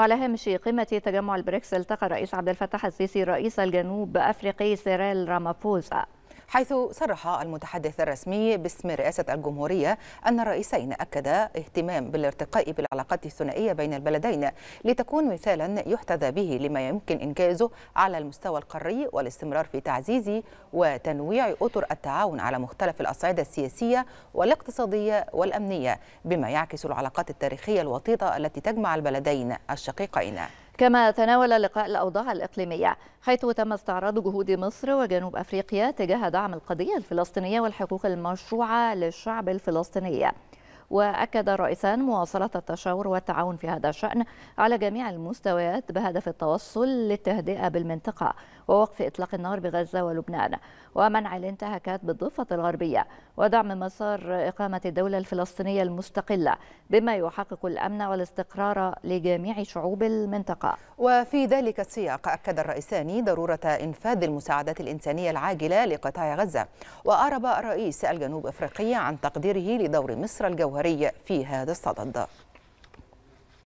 وعلى هامش قمة تجمع البريكس التقى الرئيس عبد الفتاح السيسي رئيس الجنوب أفريقي سيريل رامافوزا حيث صرح المتحدث الرسمي باسم رئاسة الجمهورية أن الرئيسين أكدا اهتمام بالارتقاء بالعلاقات الثنائية بين البلدين لتكون مثالا يحتذى به لما يمكن إنجازه على المستوى القاري والاستمرار في تعزيز وتنويع أطر التعاون على مختلف الأصعدة السياسية والاقتصادية والأمنية بما يعكس العلاقات التاريخية الوطيدة التي تجمع البلدين الشقيقين كما تناول اللقاء الأوضاع الإقليمية حيث تم استعراض جهود مصر وجنوب أفريقيا تجاه دعم القضية الفلسطينية والحقوق المشروعة للشعب الفلسطيني وأكد الرئيسان مواصلة التشاور والتعاون في هذا الشأن على جميع المستويات بهدف التوصل للتهدئة بالمنطقة ووقف إطلاق النار بغزة ولبنان ومنع الانتهاكات بالضفة الغربية ودعم مسار إقامة الدولة الفلسطينية المستقلة بما يحقق الأمن والاستقرار لجميع شعوب المنطقة وفي ذلك السياق أكد الرئيسان ضرورة إنفاذ المساعدات الإنسانية العاجلة لقطاع غزة وأعرب الرئيس الجنوب أفريقي عن تقديره لدور مصر الجوهري الجوهري في هذا الصدد